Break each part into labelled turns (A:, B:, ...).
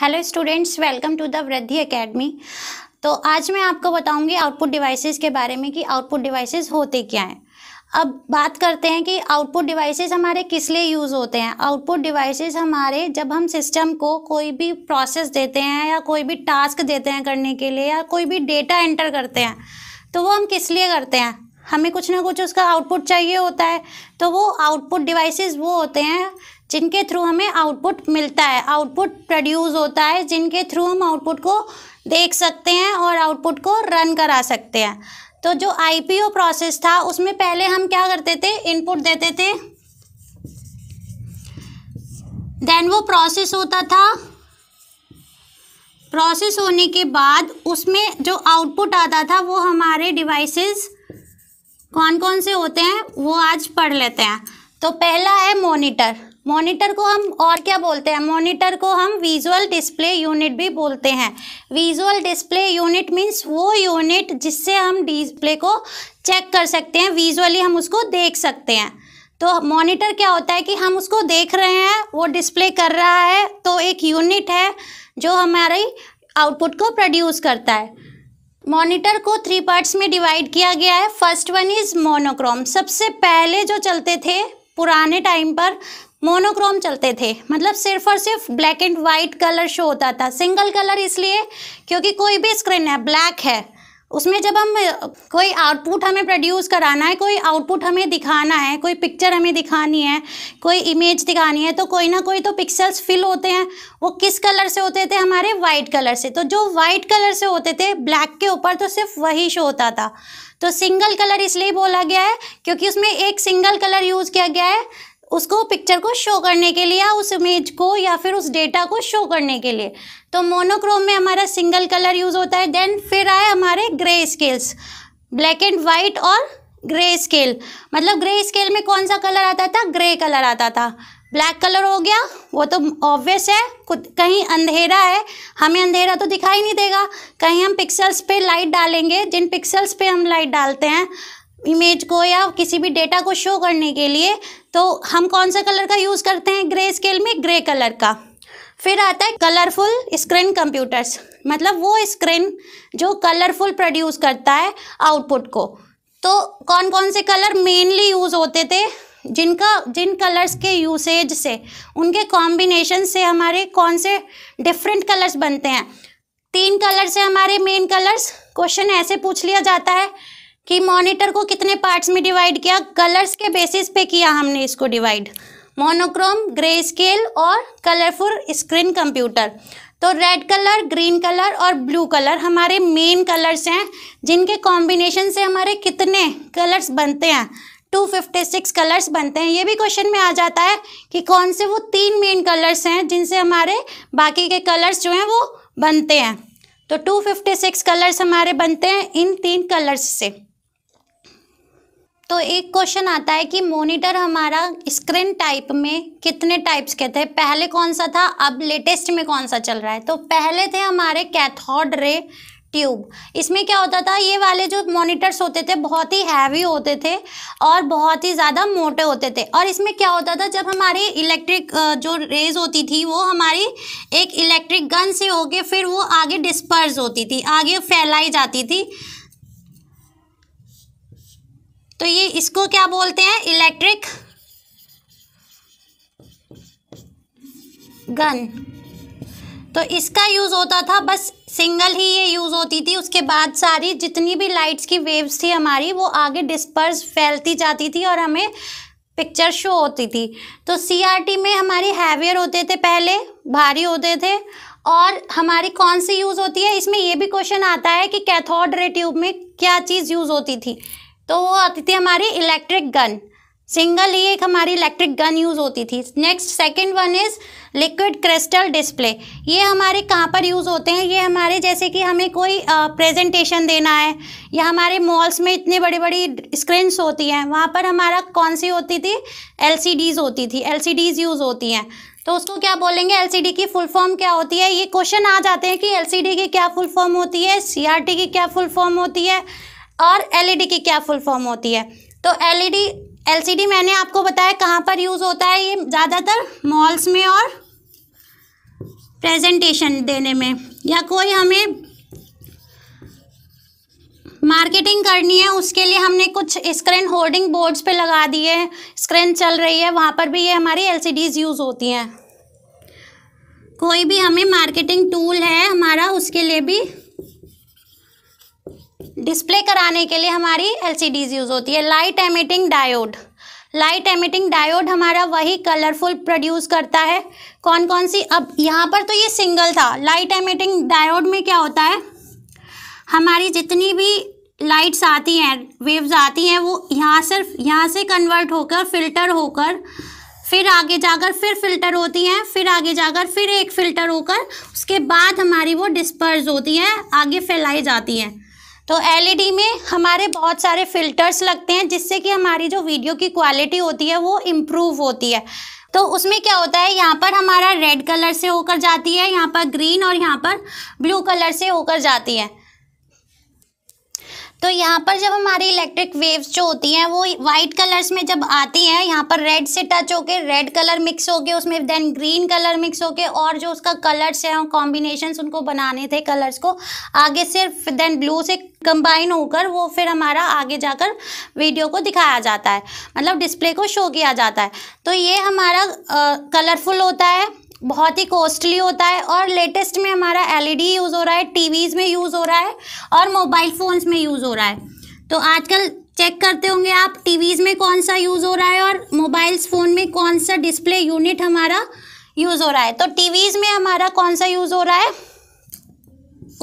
A: hello students welcome to the Vriddhi academy तो आज मैं आपको बताऊंगी आउटपुट डिवाइसेस के बारे में कि आउटपुट डिवाइसेस होते क्या हैं अब बात करते हैं कि आउटपुट डिवाइसेस हमारे किस लिए यूज़ होते हैं आउटपुट डिवाइसेस हमारे जब हम सिस्टम को कोई भी प्रोसेस देते हैं या कोई भी टास्क देते हैं करने के लिए या कोई भी डेटा एंटर करते हैं तो वो हम किस लिए करते हैं हमें कुछ ना कुछ उसका आउटपुट चाहिए होता है तो वो आउटपुट डिवाइसेस वो होते हैं जिनके थ्रू हमें आउटपुट मिलता है आउटपुट प्रोड्यूस होता है जिनके थ्रू हम आउटपुट को देख सकते हैं और आउटपुट को रन करा सकते हैं तो जो आईपीओ प्रोसेस था उसमें पहले हम क्या करते थे इनपुट देते थे देन वो प्रोसेस होता था प्रोसेस होने के बाद उसमें जो आउटपुट आता था वो हमारे डिवाइसेस कौन कौन से होते हैं वो आज पढ़ लेते हैं तो पहला है मॉनिटर मॉनिटर को हम और क्या बोलते हैं मॉनिटर को हम विजुअल डिस्प्ले यूनिट भी बोलते हैं विजुअल डिस्प्ले यूनिट मीन्स वो यूनिट जिससे हम डिस्प्ले को चेक कर सकते हैं विजुअली हम उसको देख सकते हैं तो मॉनिटर क्या होता है कि हम उसको देख रहे हैं वो डिस्प्ले कर रहा है तो एक यूनिट है जो हमारी आउटपुट को प्रोड्यूस करता है मॉनिटर को थ्री पार्ट्स में डिवाइड किया गया है फर्स्ट वन इज़ मोनोक्रोम सबसे पहले जो चलते थे पुराने टाइम पर मोनोक्रोम चलते थे मतलब सिर्फ और सिर्फ black and white colour show होता था सिंगल कलर इसलिए क्योंकि कोई भी स्क्रीन है ब्लैक है उसमें जब हम कोई आउटपुट हमें प्रोड्यूस कराना है कोई आउटपुट हमें दिखाना है कोई पिक्चर हमें दिखानी है कोई इमेज दिखानी है तो कोई ना कोई तो पिक्सल्स फिल होते हैं वो किस कलर से होते थे हमारे वाइट कलर से तो जो वाइट कलर से होते थे ब्लैक के ऊपर तो सिर्फ वही शो होता था तो सिंगल कलर इसलिए बोला गया है क्योंकि उसमें एक सिंगल कलर यूज़ किया गया है उसको पिक्चर को शो करने के लिए या उस इमेज को या फिर उस डेटा को शो करने के लिए तो मोनोक्रोम में हमारा सिंगल कलर यूज़ होता है देन फिर आए हमारे grey scales black and white और ग्रे स्केल मतलब ग्रे स्केल में कौन सा कलर आता था ग्रे कलर आता था ब्लैक कलर हो गया वो तो ऑब्वियस है कहीं अंधेरा है हमें अंधेरा तो दिखाई नहीं देगा कहीं हम पिक्सल्स पे लाइट डालेंगे जिन पिक्सल्स पे हम लाइट डालते हैं इमेज को या किसी भी डेटा को शो करने के लिए तो हम कौन सा कलर का यूज़ करते हैं ग्रे स्केल में ग्रे कलर का फिर आता है कलरफुल स्क्रीन कंप्यूटर्स मतलब वो स्क्रीन जो कलरफुल प्रोड्यूस करता है आउटपुट को तो कौन कौन से कलर मेनली यूज़ होते थे जिनका जिन कलर्स के यूसेज से उनके कॉम्बिनेशन से हमारे कौन से डिफरेंट कलर्स बनते हैं तीन कलर से हमारे मेन कलर्स क्वेश्चन ऐसे पूछ लिया जाता है कि मॉनिटर को कितने पार्ट्स में डिवाइड किया कलर्स के बेसिस पे किया हमने इसको डिवाइड मोनोक्रोम ग्रे स्केल और कलरफुल स्क्रीन कंप्यूटर तो रेड कलर ग्रीन कलर और ब्लू कलर हमारे मेन कलर्स हैं जिनके कॉम्बिनेशन से हमारे कितने कलर्स बनते हैं 256 कलर्स बनते हैं ये भी क्वेश्चन में आ जाता है कि कौन से वो तीन मेन कलर्स हैं जिनसे हमारे बाकी के कलर्स जो हैं वो बनते हैं तो 256 कलर्स हमारे बनते हैं इन तीन कलर्स से तो एक क्वेश्चन आता है कि मॉनिटर हमारा स्क्रीन टाइप में कितने टाइप्स के थे पहले कौन सा था अब लेटेस्ट में कौन सा चल रहा है तो पहले थे हमारे कैथोड रे ट्यूब इसमें क्या होता था ये वाले जो मॉनिटर्स होते थे बहुत ही हैवी होते थे और बहुत ही ज़्यादा मोटे होते थे और इसमें क्या होता था जब हमारी इलेक्ट्रिक जो रेज होती थी वो हमारी एक इलेक्ट्रिक गन से होके फिर वो आगे डिस्पर्स होती थी आगे फैलाई जाती थी तो ये इसको क्या बोलते हैं इलेक्ट्रिक गन तो इसका यूज़ होता था बस सिंगल ही ये यूज़ होती थी उसके बाद सारी जितनी भी लाइट्स की वेव्स थी हमारी वो आगे डिस्पर्स फैलती जाती थी और हमें पिक्चर शो होती थी तो सीआरटी में हमारी हैवियर होते थे पहले भारी होते थे और हमारी कौन सी यूज़ होती है इसमें ये भी क्वेश्चन आता है कि कैथोड रे ट्यूब में क्या चीज़ यूज़ होती थी तो वो आती थी हमारी इलेक्ट्रिक गन सिंगल ही एक हमारी इलेक्ट्रिक गन यूज़ होती थी next second one is liquid crystal display ये हमारे कहाँ पर यूज़ होते हैं ये हमारे जैसे कि हमें कोई प्रेजेंटेशन देना है या हमारे मॉल्स में इतने बड़े बड़ी स्क्रीन्स होती हैं वहाँ पर हमारा कौन सी होती थी एल होती थी एल यूज़ होती हैं तो उसको क्या बोलेंगे एल की फुल फॉर्म क्या होती है ये क्वेश्चन आ जाते हैं कि एल की क्या फुल फॉर्म होती है सी की क्या फुल फॉर्म होती है और एलईडी e की क्या फुल फॉर्म होती है तो एलईडी एलसीडी e मैंने आपको बताया कहाँ पर यूज़ होता है ये ज़्यादातर मॉल्स में और प्रेजेंटेशन देने में या कोई हमें मार्केटिंग करनी है उसके लिए हमने कुछ स्क्रीन होर्डिंग बोर्ड्स पे लगा दिए स्क्रीन चल रही है वहाँ पर भी ये हमारी एलसीडीज यूज़ होती हैं कोई भी हमें मार्केटिंग टूल है हमारा उसके लिए भी डिस्प्ले कराने के लिए हमारी एल यूज़ होती है light emitting diode light emitting diode हमारा वही कलरफुल प्रोड्यूस करता है कौन कौन सी अब यहाँ पर तो ये सिंगल था लाइट एमिटिंग डायोड में क्या होता है हमारी जितनी भी लाइट्स आती हैं वेव्स आती हैं वो यहाँ सिर्फ यहाँ से कन्वर्ट होकर फिल्टर होकर फिर आगे जाकर फिर फिल्टर होती हैं फिर आगे जाकर फिर एक फ़िल्टर होकर उसके बाद हमारी वो डिस्पर्स होती हैं आगे फैलाई जाती हैं तो एलईडी e में हमारे बहुत सारे फिल्टर्स लगते हैं जिससे कि हमारी जो वीडियो की क्वालिटी होती है वो इम्प्रूव होती है तो उसमें क्या होता है यहाँ पर हमारा रेड कलर से होकर जाती है यहाँ पर ग्रीन और यहाँ पर ब्लू कलर से होकर जाती है तो यहाँ पर जब हमारी इलेक्ट्रिक वेव्स जो होती हैं वो वाइट कलर्स में जब आती हैं यहाँ पर रेड से टच होके रेड कलर मिक्स होके उसमें देन ग्रीन कलर मिक्स होके और जो उसका कलर्स है कॉम्बिनेशन उनको बनाने थे कलर्स को आगे सिर्फ देन ब्लू से कंबाइन होकर वो फिर हमारा आगे जाकर वीडियो को दिखाया जाता है मतलब डिस्प्ले को शो किया जाता है तो ये हमारा कलरफुल होता है बहुत ही कॉस्टली होता है और लेटेस्ट में हमारा एलईडी यूज़ e हो रहा है टीवीज़ में यूज़ हो रहा है और मोबाइल फ़ोन्स में यूज़ हो रहा है तो आजकल चेक करते होंगे आप टीवीज़ में कौन सा यूज़ हो रहा है और मोबाइल्स फ़ोन में कौन सा डिस्प्ले यूनिट हमारा यूज़ हो रहा है तो टीवीज़ में हमारा कौन सा यूज़ हो रहा है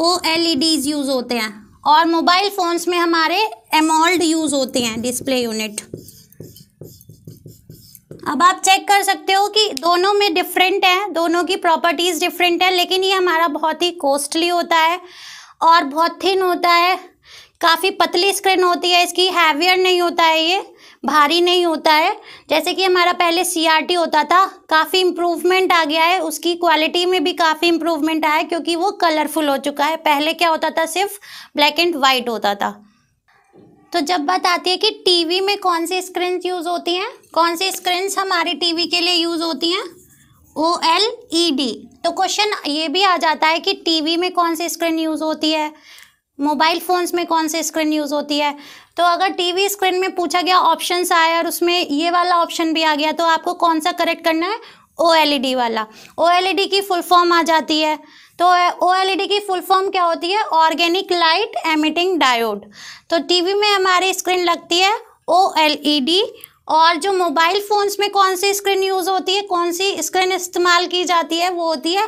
A: ओ एल यूज़ होते हैं और मोबाइल फ़ोन्स में हमारे एमोल्ड यूज़ होते हैं डिस्प्ले यूनिट अब आप चेक कर सकते हो कि दोनों में डिफरेंट हैं दोनों की प्रॉपर्टीज़ डिफरेंट हैं लेकिन ये हमारा बहुत ही कॉस्टली होता है और बहुत थिन होता है काफ़ी पतली स्क्रीन होती है इसकी हैवियर नहीं होता है ये भारी नहीं होता है जैसे कि हमारा पहले सी होता था काफ़ी इम्प्रूवमेंट आ गया है उसकी क्वालिटी में भी काफ़ी इम्प्रूवमेंट आया है क्योंकि वो कलरफुल हो चुका है पहले क्या होता था सिर्फ ब्लैक एंड वाइट होता था तो जब बात आती है कि टीवी में कौन सी स्क्रीन यूज़ होती हैं कौन सी स्क्रीन हमारे टीवी के लिए यूज़ होती हैं ओ एल ई डी तो क्वेश्चन ये भी आ जाता है कि टीवी में कौन सी स्क्रीन यूज़ होती है मोबाइल फ़ोन्स में कौन सी स्क्रीन यूज़ होती है तो अगर टीवी स्क्रीन में पूछा गया ऑप्शन आए और उसमें ये वाला ऑप्शन भी आ गया तो आपको कौन सा करेक्ट करना है ओ एल ई डी वाला ओ एल ई डी की फुल फॉर्म आ जाती है तो ओ e की फुल फॉर्म क्या होती है ऑर्गेनिक लाइट एमिटिंग डायोड तो टीवी में हमारी स्क्रीन लगती है ओ e और जो मोबाइल फ़ोन्स में कौन सी स्क्रीन यूज़ होती है कौन सी स्क्रीन इस्तेमाल की जाती है वो होती है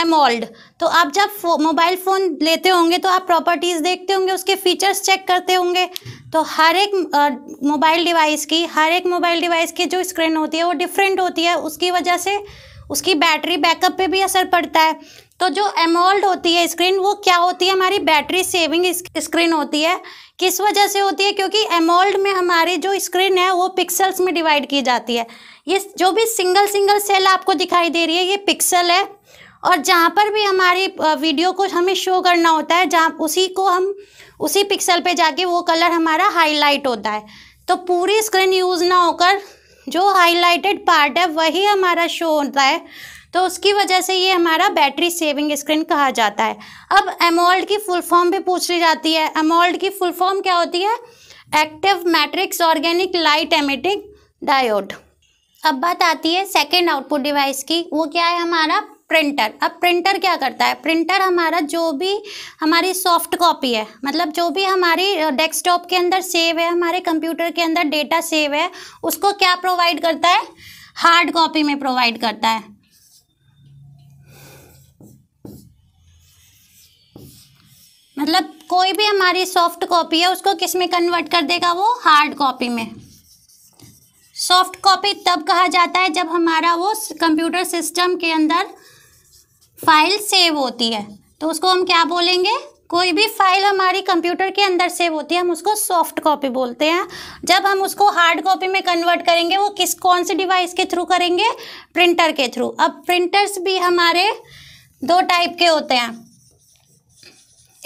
A: एमोल्ड तो आप जब मोबाइल फ़ोन लेते होंगे तो आप प्रॉपर्टीज़ देखते होंगे उसके फीचर्स चेक करते होंगे तो हर एक मोबाइल डिवाइस की हर एक मोबाइल डिवाइस की जो स्क्रीन होती है वो डिफरेंट होती है उसकी वजह से उसकी बैटरी बैकअप पे भी असर पड़ता है तो जो एमोल्ड होती है स्क्रीन वो क्या होती है हमारी बैटरी सेविंग स्क्रीन होती है किस वजह से होती है क्योंकि एमोल्ड में हमारी जो स्क्रीन है वो पिक्सल्स में डिवाइड की जाती है ये जो भी सिंगल सिंगल सेल आपको दिखाई दे रही है ये पिक्सल है और जहाँ पर भी हमारी वीडियो को हमें शो करना होता है जहाँ उसी को हम उसी पिक्सल पे जाके वो कलर हमारा हाईलाइट होता है तो पूरी स्क्रीन यूज़ ना होकर जो हाईलाइटेड पार्ट है वही हमारा शो होता है तो उसकी वजह से ये हमारा बैटरी सेविंग स्क्रीन कहा जाता है अब एमोल्ड की फुल फॉर्म भी पूछ ली जाती है एमोल्ड की फुल फॉर्म क्या होती है active matrix organic light emitting diode अब बात आती है सेकेंड आउटपुट डिवाइस की वो क्या है हमारा प्रिंटर अब प्रिंटर क्या करता है प्रिंटर हमारा जो भी हमारी सॉफ्ट कॉपी है मतलब जो भी हमारी डेस्कटॉप के अंदर सेव है हमारे कंप्यूटर के अंदर डेटा सेव है उसको क्या प्रोवाइड करता है हार्ड कॉपी में प्रोवाइड करता है मतलब कोई भी हमारी सॉफ्ट कॉपी है उसको किस में कन्वर्ट कर देगा वो हार्ड कॉपी में सॉफ्ट कॉपी तब कहा जाता है जब हमारा वो कंप्यूटर सिस्टम के अंदर फाइल सेव होती है तो उसको हम क्या बोलेंगे कोई भी फाइल हमारी कंप्यूटर के अंदर सेव होती है हम उसको सॉफ्ट कॉपी बोलते हैं जब हम उसको हार्ड कॉपी में कन्वर्ट करेंगे वो किस कौन से डिवाइस के थ्रू करेंगे प्रिंटर के थ्रू अब प्रिंटर्स भी हमारे दो टाइप के होते हैं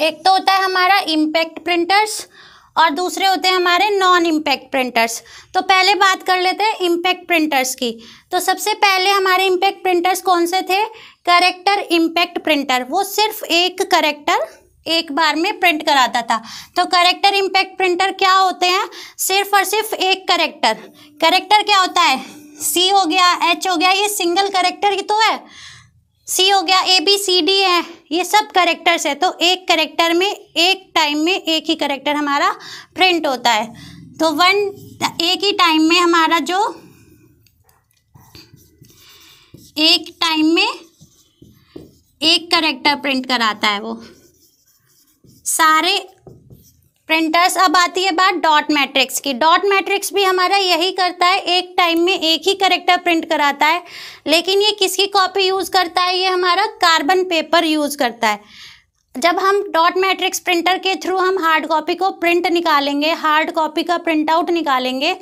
A: एक तो होता है हमारा इम्पैक्ट प्रिंटर्स और दूसरे होते हैं हमारे नॉन इम्पैक्ट प्रिंटर्स तो पहले बात कर लेते हैं इम्पैक्ट प्रिंटर्स की तो सबसे पहले हमारे इम्पैक्ट प्रिंटर्स कौन से थे करेक्टर इम्पैक्ट प्रिंटर वो सिर्फ एक करेक्टर एक बार में प्रिंट कराता था तो करेक्टर इम्पैक्ट प्रिंटर क्या होते हैं सिर्फ और सिर्फ एक करेक्टर करेक्टर क्या होता है सी हो गया एच हो गया ये सिंगल करेक्टर ही तो है सी हो गया ए बी सी डी है ये सब करेक्टर्स है तो एक करेक्टर में एक टाइम में एक ही करेक्टर हमारा प्रिंट होता है तो वन एक ही टाइम में हमारा जो एक टाइम में एक करेक्टर प्रिंट कराता है वो सारे प्रिंटर्स अब आती है बात डॉट मैट्रिक्स की डॉट मैट्रिक्स भी हमारा यही करता है एक टाइम में एक ही करेक्टर प्रिंट कराता है लेकिन ये किसकी कॉपी यूज़ करता है ये हमारा कार्बन पेपर यूज़ करता है जब हम डॉट मैट्रिक्स प्रिंटर के थ्रू हम हार्ड कॉपी को प्रिंट निकालेंगे हार्ड कॉपी का प्रिंट आउट निकालेंगे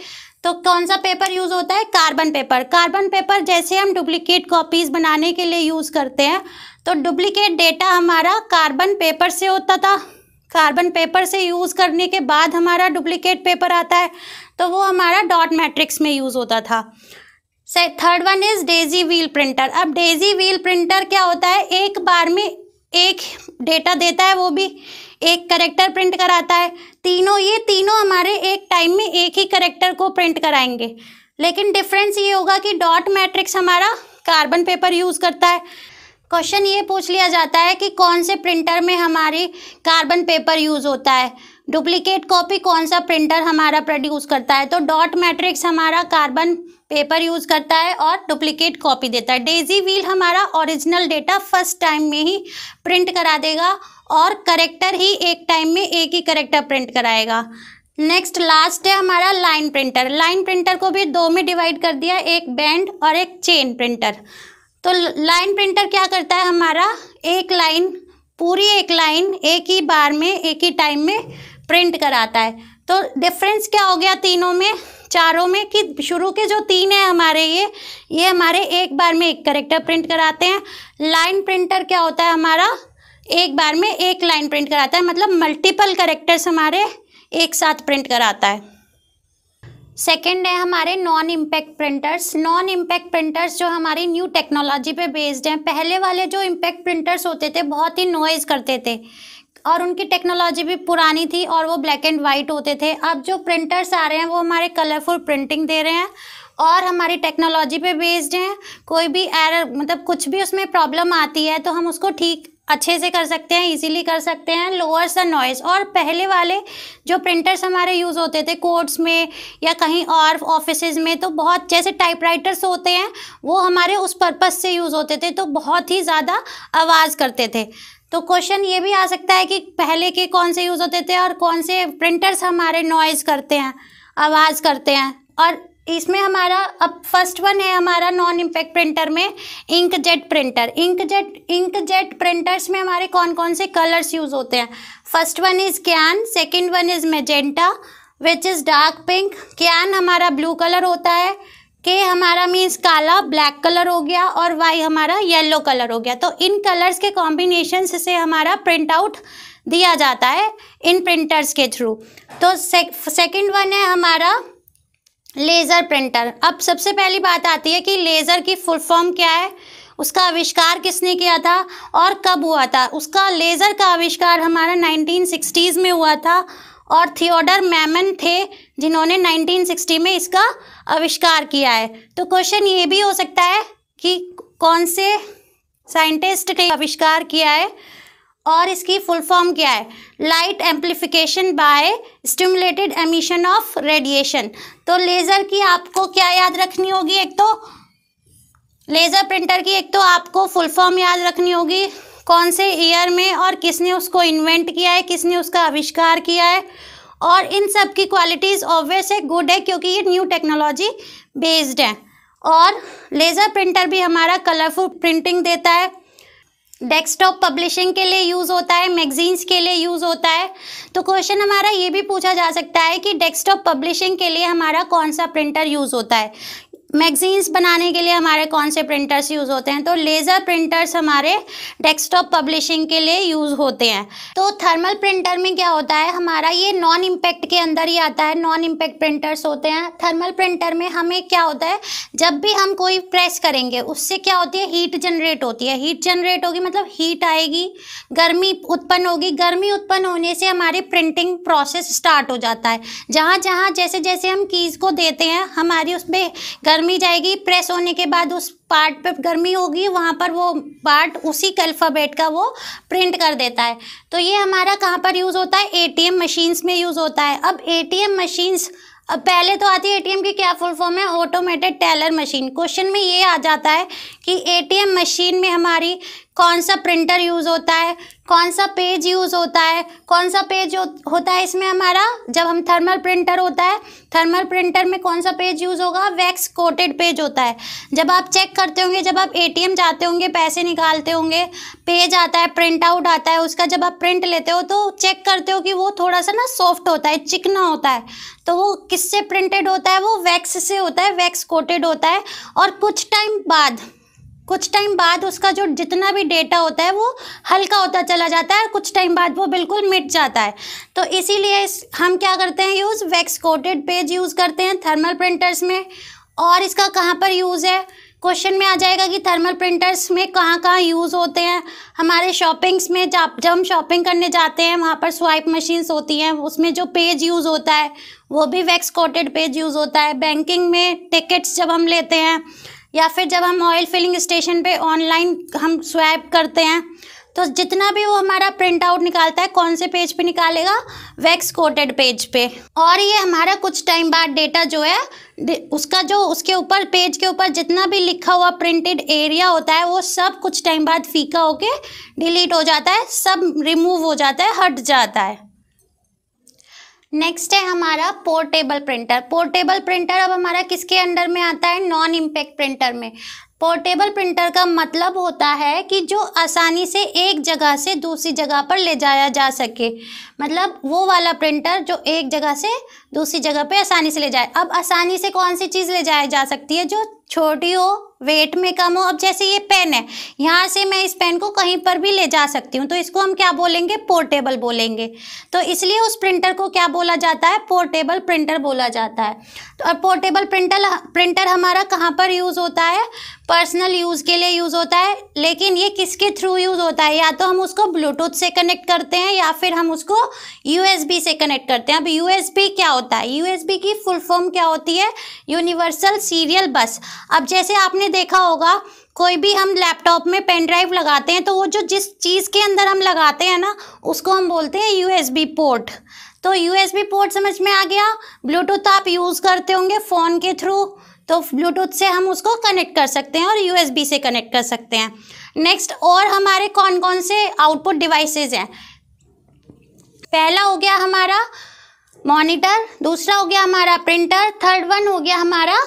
A: तो कौन सा पेपर यूज़ होता है कार्बन पेपर कार्बन पेपर जैसे हम डुप्लीकेट कॉपीज़ बनाने के लिए यूज़ करते हैं तो डुप्लीकेट डेटा हमारा कार्बन पेपर से होता था कार्बन पेपर से यूज़ करने के बाद हमारा डुप्लीकेट पेपर आता है तो वो हमारा डॉट मैट्रिक्स में यूज़ होता था third one is daisy wheel printer अब डेजी व्हील प्रिंटर क्या होता है एक बार में एक डेटा देता है वो भी एक करेक्टर प्रिंट कराता है तीनों ये तीनों हमारे एक टाइम में एक ही करेक्टर को प्रिंट कराएंगे लेकिन डिफरेंस ये होगा कि डॉट मैट्रिक्स हमारा कार्बन पेपर यूज़ करता है क्वेश्चन ये पूछ लिया जाता है कि कौन से प्रिंटर में हमारी कार्बन पेपर यूज़ होता है डुप्लीकेट कॉपी कौन सा प्रिंटर हमारा प्रोड्यूस करता है तो डॉट मैट्रिक्स हमारा कार्बन पेपर यूज़ करता है और डुप्लीकेट कॉपी देता है डेजी व्हील हमारा ओरिजिनल डेटा फर्स्ट टाइम में ही प्रिंट करा देगा और करेक्टर ही एक टाइम में एक ही करेक्टर प्रिंट कराएगा नेक्स्ट लास्ट है हमारा लाइन प्रिंटर लाइन प्रिंटर को भी दो में डिवाइड कर दिया एक बैंड और एक चेन प्रिंटर तो लाइन प्रिंटर क्या करता है हमारा एक लाइन पूरी एक लाइन एक ही बार में एक ही टाइम में प्रिंट कराता है तो डिफरेंस क्या हो गया तीनों में चारों में कि शुरू के जो तीन है हमारे ये ये हमारे एक बार में एक करेक्टर प्रिंट कराते हैं लाइन प्रिंटर क्या होता है हमारा एक बार में एक लाइन प्रिंट कराता है मतलब मल्टीपल करेक्टर्स हमारे एक साथ प्रिंट कराता है सेकेंड है हमारे non impact printers non impact printers जो हमारी न्यू टेक्नोलॉजी पे बेस्ड हैं पहले वाले जो इम्पैक्ट प्रिंटर्स होते थे बहुत ही नॉइज़ करते थे और उनकी टेक्नोलॉजी भी पुरानी थी और वो ब्लैक एंड वाइट होते थे अब जो प्रिंटर्स आ रहे हैं वो हमारे कलरफुल प्रिंटिंग दे रहे हैं और हमारी टेक्नोलॉजी पे बेस्ड हैं कोई भी एरर मतलब कुछ भी उसमें प्रॉब्लम आती है तो हम उसको ठीक अच्छे से कर सकते हैं इजीली कर सकते हैं लोअर्स द नॉइज़ और पहले वाले जो प्रिंटर्स हमारे यूज़ होते थे कोर्ट्स में या कहीं और ऑफिस में तो बहुत जैसे टाइपराइटर्स होते हैं वो हमारे उस पर्पज़ से यूज़ होते थे तो बहुत ही ज़्यादा आवाज़ करते थे तो क्वेश्चन ये भी आ सकता है कि पहले के कौन से यूज़ होते थे और कौन से प्रिंटर्स हमारे नॉइज़ करते हैं आवाज़ करते हैं और इसमें हमारा अब फर्स्ट वन है हमारा नॉन इम्पैक्ट प्रिंटर में ink jet printer ink jet ink jet printers में हमारे कौन कौन से कलर्स यूज़ होते हैं first one is cyan second one is magenta which is dark pink cyan हमारा ब्लू कलर होता है के हमारा मीन्स काला ब्लैक कलर हो गया और वाई हमारा येलो कलर हो गया तो इन कलर्स के कॉम्बिनेशन से हमारा प्रिंट आउट दिया जाता है इन प्रिंटर्स के थ्रू तो सेकंड वन है हमारा लेज़र प्रिंटर अब सबसे पहली बात आती है कि लेज़र की फुल फॉर्म क्या है उसका आविष्कार किसने किया था और कब हुआ था उसका लेज़र का आविष्कार हमारा 1960s में हुआ था और थियोडर मैमन थे जिन्होंने 1960 में इसका आविष्कार किया है तो क्वेश्चन ये भी हो सकता है कि कौन से साइंटिस्ट ने आविष्कार किया है और इसकी फुल फॉर्म क्या है light amplification by stimulated emission of radiation तो लेज़र की आपको क्या याद रखनी होगी एक तो लेज़र प्रिंटर की एक तो आपको फुल फॉर्म याद रखनी होगी कौन से ईयर में और किसने उसको इन्वेंट किया है किसने उसका आविष्कार किया है और इन सब की क्वालिटीज़ ऑब्वियस है गुड है क्योंकि ये न्यू टेक्नोलॉजी बेस्ड है और लेज़र प्रिंटर भी हमारा कलरफुल प्रिंटिंग देता है डेस्कटॉप पब्लिशिंग के लिए यूज़ होता है मैगजीन्स के लिए यूज़ होता है तो क्वेश्चन हमारा ये भी पूछा जा सकता है कि डेस्कटॉप पब्लिशिंग के लिए हमारा कौन सा प्रिंटर यूज़ होता है मैगजीन्स बनाने के लिए हमारे कौन से प्रिंटर्स यूज़ होते हैं तो लेज़र प्रिंटर्स हमारे डेस्कटॉप पब्लिशिंग के लिए यूज़ होते हैं तो थर्मल प्रिंटर में क्या होता है हमारा ये नॉन इम्पैक्ट के अंदर ही आता है नॉन इम्पैक्ट प्रिंटर्स होते हैं थर्मल प्रिंटर में हमें क्या होता है जब भी हम कोई प्रेस करेंगे उससे क्या होती है हीट जनरेट होती है हीट जनरेट होगी मतलब हीट आएगी गर्मी उत्पन्न होगी गर्मी उत्पन्न होने से हमारी प्रिंटिंग प्रोसेस स्टार्ट हो जाता है जहाँ जहाँ जैसे जैसे हम कीज़ को देते हैं हमारी उसमें गर्मी गर्मी जाएगी प्रेस होने के बाद उस पार्ट पर गर्मी होगी वहाँ पर वो पार्ट उसी अल्फ़ाबेट का वो प्रिंट कर देता है तो ये हमारा कहाँ पर यूज़ होता है एटीएम मशीन्स में यूज़ होता है अब एटीएम मशीन्स अब पहले तो आती है एटीएम की क्या फुल फॉर्म है ऑटोमेटेड टेलर मशीन क्वेश्चन में ये आ जाता है कि एटीएम मशीन में हमारी कौन सा प्रिंटर यूज़ होता है कौन सा पेज यूज़ होता है कौन सा पेज होता है इसमें हमारा जब हम थर्मल प्रिंटर होता है थर्मल प्रिंटर में कौन सा पेज यूज़ होगा वैक्स कोटेड पेज होता है जब आप चेक करते होंगे जब आप एटीएम जाते होंगे पैसे निकालते होंगे पेज आता है प्रिंट आउट आता है उसका जब आप प्रिंट लेते हो तो चेक करते हो कि वो थोड़ा सा ना सॉफ्ट होता है चिकना होता है तो वो किससे प्रिंटेड होता है वो वैक्स से होता है वैक्स कोटेड होता है और कुछ टाइम बाद कुछ टाइम बाद उसका जो जितना भी डेटा होता है वो हल्का होता चला जाता है और कुछ टाइम बाद वो बिल्कुल मिट जाता है तो इसीलिए हम क्या करते हैं use wax coated page use करते हैं थर्मल प्रिंटर्स में और इसका कहाँ पर यूज़ है क्वेश्चन में आ जाएगा कि थर्मल प्रिंटर्स में कहाँ कहाँ यूज़ होते हैं हमारे शॉपिंग्स में जब हम शॉपिंग करने जाते हैं वहाँ पर स्वाइप मशीन्स होती हैं उसमें जो पेज यूज़ होता है वो भी वैक्स कोटेड पेज यूज़ होता है बैंकिंग में टिकट्स जब हम लेते हैं या फिर जब हम ऑयल फिलिंग स्टेशन पे ऑनलाइन हम स्वैप करते हैं तो जितना भी वो हमारा प्रिंट आउट निकालता है कौन से पेज पे निकालेगा वैक्स कोटेड पेज पे और ये हमारा कुछ टाइम बाद डेटा जो है उसका जो उसके ऊपर पेज के ऊपर जितना भी लिखा हुआ प्रिंटेड एरिया होता है वो सब कुछ टाइम बाद फीका होके डिलीट हो जाता है सब रिमूव हो जाता है हट जाता है नेक्स्ट है हमारा पोर्टेबल प्रिंटर पोर्टेबल प्रिंटर अब हमारा किसके अंडर में आता है नॉन इम्पैक्ट प्रिंटर में पोर्टेबल प्रिंटर का मतलब होता है कि जो आसानी से एक जगह से दूसरी जगह पर ले जाया जा सके मतलब वो वाला प्रिंटर जो एक जगह से दूसरी जगह पे आसानी से ले जाए अब आसानी से कौन सी चीज़ ले जाया जा सकती है जो छोटी हो वेट में कम हो अब जैसे ये पेन है यहाँ से मैं इस पेन को कहीं पर भी ले जा सकती हूँ तो इसको हम क्या बोलेंगे पोर्टेबल बोलेंगे तो इसलिए उस प्रिंटर को क्या बोला जाता है पोर्टेबल प्रिंटर बोला जाता है तो और पोर्टेबल प्रिंटर प्रिंटर हमारा कहाँ पर यूज़ होता है पर्सनल यूज़ के लिए यूज़ होता है लेकिन ये किसके थ्रू यूज़ होता है या तो हम उसको ब्लूटूथ से कनेक्ट करते हैं या फिर हम उसको यूएसबी से कनेक्ट करते हैं अब यूएसबी क्या होता है यूएसबी की फुल फॉर्म क्या होती है यूनिवर्सल सीरियल बस अब जैसे आपने देखा होगा कोई भी हम लैपटॉप में पेन ड्राइव लगाते हैं तो वो जो जिस चीज़ के अंदर हम लगाते हैं ना उसको हम बोलते हैं बी पोर्ट तो बी पोर्ट समझ में आ गया ब्लूटूथ आप यूज़ करते होंगे फ़ोन के थ्रू तो ब्लूटूथ से हम उसको कनेक्ट कर सकते हैं और यूएसबी से कनेक्ट कर सकते हैं नेक्स्ट और हमारे कौन कौन से आउटपुट डिवाइसेज हैं पहला हो गया हमारा मॉनिटर दूसरा हो गया हमारा प्रिंटर थर्ड वन हो गया हमारा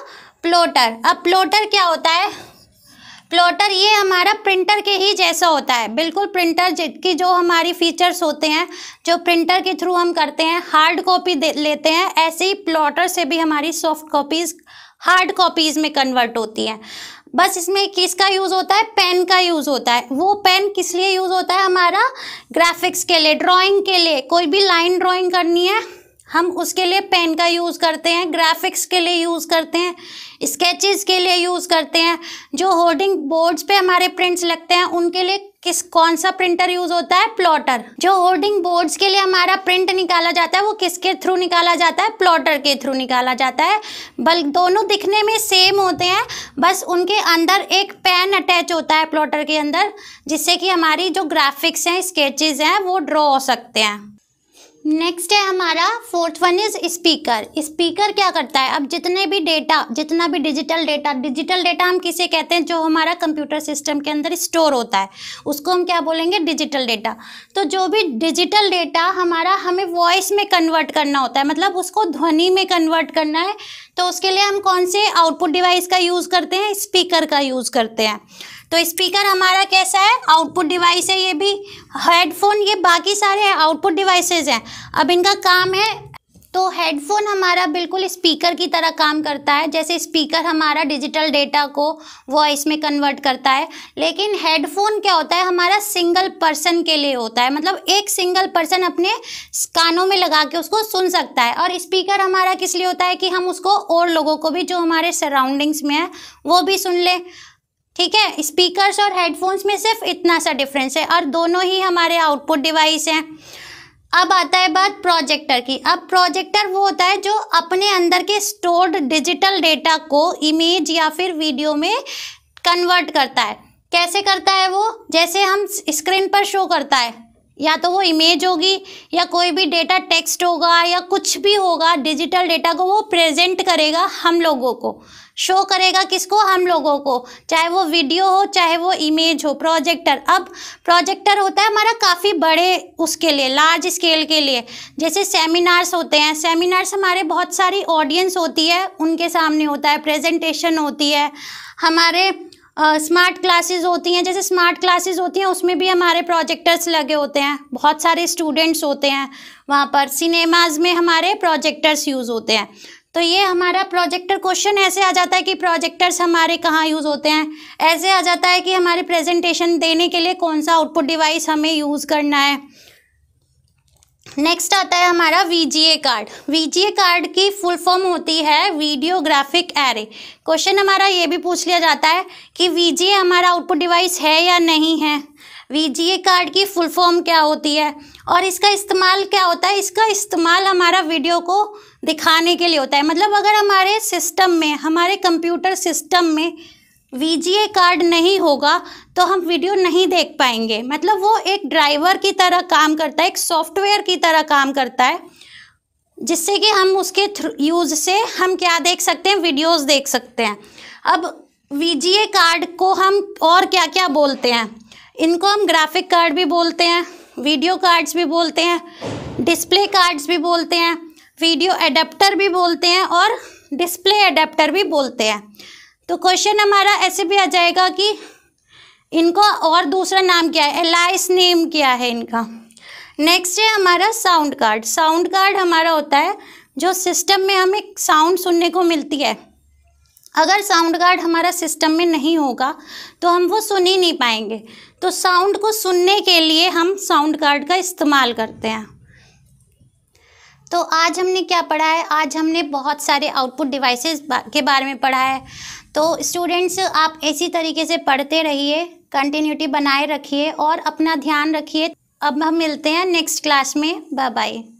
A: प्लोटर अब प्लोटर क्या होता है प्लॉटर ये हमारा प्रिंटर के ही जैसा होता है बिल्कुल प्रिंटर की जो हमारी फीचर्स होते हैं जो प्रिंटर के थ्रू हम करते हैं हार्ड कॉपी लेते हैं ऐसे ही प्लॉटर से भी हमारी सॉफ्ट कॉपीज़ हार्ड कॉपीज़ में कन्वर्ट होती हैं बस इसमें किसका यूज़ होता है पेन का यूज़ होता है वो पेन किस लिए यूज़ होता है हमारा ग्राफिक्स के लिए ड्राइंग के लिए कोई भी लाइन ड्राइंग करनी है हम उसके लिए पेन का यूज़ करते हैं ग्राफिक्स के लिए यूज़ करते हैं स्केचेस के लिए यूज़ करते हैं जो होर्डिंग बोर्ड्स पे हमारे प्रिंट्स लगते हैं उनके लिए किस कौन सा प्रिंटर यूज होता है प्लॉटर जो होर्डिंग बोर्ड्स के लिए हमारा प्रिंट निकाला जाता है वो किसके थ्रू निकाला जाता है प्लॉटर के थ्रू निकाला जाता है बल दोनों दिखने में सेम होते हैं बस उनके अंदर एक पेन अटैच होता है प्लॉटर के अंदर जिससे कि हमारी जो ग्राफिक्स हैं स्केचेज हैं वो ड्रॉ हो सकते हैं नेक्स्ट है हमारा fourth one is speaker speaker क्या करता है अब जितने भी डेटा जितना भी डिजिटल डेटा डिजिटल डेटा हम किसे कहते हैं जो हमारा कंप्यूटर सिस्टम के अंदर स्टोर होता है उसको हम क्या बोलेंगे डिजिटल डेटा तो जो भी डिजिटल डेटा हमारा हमें वॉइस में कन्वर्ट करना होता है मतलब उसको ध्वनि में कन्वर्ट करना है तो उसके लिए हम कौन से आउटपुट डिवाइस का यूज़ करते हैं स्पीकर का यूज़ करते हैं तो स्पीकर हमारा कैसा है आउटपुट डिवाइस है ये भी हेडफोन ये बाकी सारे आउटपुट डिवाइसेस हैं अब इनका काम है तो हेडफोन हमारा बिल्कुल स्पीकर की तरह काम करता है जैसे स्पीकर हमारा डिजिटल डेटा को वॉइस में कन्वर्ट करता है लेकिन हेडफोन क्या होता है हमारा सिंगल पर्सन के लिए होता है मतलब एक सिंगल पर्सन अपने कानों में लगा के उसको सुन सकता है और स्पीकर हमारा किस लिए होता है कि हम उसको और लोगों को भी जो हमारे सराउंडिंग्स में है वो भी सुन लें ठीक है स्पीकर्स और हेडफोन्स में सिर्फ इतना सा डिफरेंस है और दोनों ही हमारे आउटपुट डिवाइस हैं अब आता है बात प्रोजेक्टर की अब प्रोजेक्टर वो होता है जो अपने अंदर के स्टोर्ड डिजिटल डेटा को इमेज या फिर वीडियो में कन्वर्ट करता है कैसे करता है वो जैसे हम स्क्रीन पर शो करता है या तो वो इमेज होगी या कोई भी डेटा टेक्स्ट होगा या कुछ भी होगा डिजिटल डेटा को वो प्रेजेंट करेगा हम लोगों को शो करेगा किसको हम लोगों को चाहे वो वीडियो हो चाहे वो इमेज हो प्रोजेक्टर अब प्रोजेक्टर होता है हमारा काफ़ी बड़े उसके लिए लार्ज स्केल के लिए जैसे सेमिनार्स होते हैं सेमिनार्स हमारे बहुत सारी ऑडियंस होती है उनके सामने होता है प्रेजेंटेशन होती है हमारे स्मार्ट क्लासेस होती हैं जैसे स्मार्ट क्लासेस होती हैं उसमें भी हमारे प्रोजेक्टर्स लगे होते हैं बहुत सारे स्टूडेंट्स होते हैं वहाँ पर सिनेमाज में हमारे प्रोजेक्टर्स यूज़ होते हैं तो ये हमारा प्रोजेक्टर क्वेश्चन ऐसे आ जाता है कि प्रोजेक्टर्स हमारे कहाँ यूज़ होते हैं ऐसे आ जाता है कि हमारे प्रेजेंटेशन देने के लिए कौन सा आउटपुट डिवाइस हमें यूज़ करना है नेक्स्ट आता है हमारा वीजीए कार्ड वीजीए कार्ड की फुल फॉर्म होती है वीडियोग्राफिक एरे क्वेश्चन हमारा ये भी पूछ लिया जाता है कि वीजीए हमारा आउटपुट डिवाइस है या नहीं है वीजीए कार्ड की फुल फॉर्म क्या होती है और इसका इस्तेमाल क्या होता है इसका इस्तेमाल हमारा वीडियो को दिखाने के लिए होता है मतलब अगर हमारे सिस्टम में हमारे कंप्यूटर सिस्टम में वीजीए कार्ड नहीं होगा तो हम वीडियो नहीं देख पाएंगे मतलब वो एक ड्राइवर की तरह काम करता है एक सॉफ्टवेयर की तरह काम करता है जिससे कि हम उसके यूज़ से हम क्या देख सकते हैं वीडियोस देख सकते हैं अब वीजीए कार्ड को हम और क्या क्या बोलते हैं इनको हम ग्राफिक कार्ड भी बोलते हैं वीडियो कार्ड्स भी बोलते हैं डिस्प्ले कार्ड्स भी बोलते हैं वीडियो एडेप्टर भी बोलते हैं और डिस्प्ले एडेप्टर भी बोलते हैं तो क्वेश्चन हमारा ऐसे भी आ जाएगा कि इनका और दूसरा नाम क्या है एलाइस नेम क्या है इनका नेक्स्ट है हमारा साउंड कार्ड साउंड कार्ड हमारा होता है जो सिस्टम में हमें साउंड सुनने को मिलती है अगर साउंड कार्ड हमारा सिस्टम में नहीं होगा तो हम वो सुन ही नहीं पाएंगे तो साउंड को सुनने के लिए हम साउंड कार्ड का इस्तेमाल करते हैं तो आज हमने क्या पढ़ा है आज हमने बहुत सारे आउटपुट डिवाइसेस के बारे में पढ़ा है तो स्टूडेंट्स आप इसी तरीके से पढ़ते रहिए कंटिन्यूटी बनाए रखिए और अपना ध्यान रखिए अब हम मिलते हैं नेक्स्ट क्लास में बाय बाय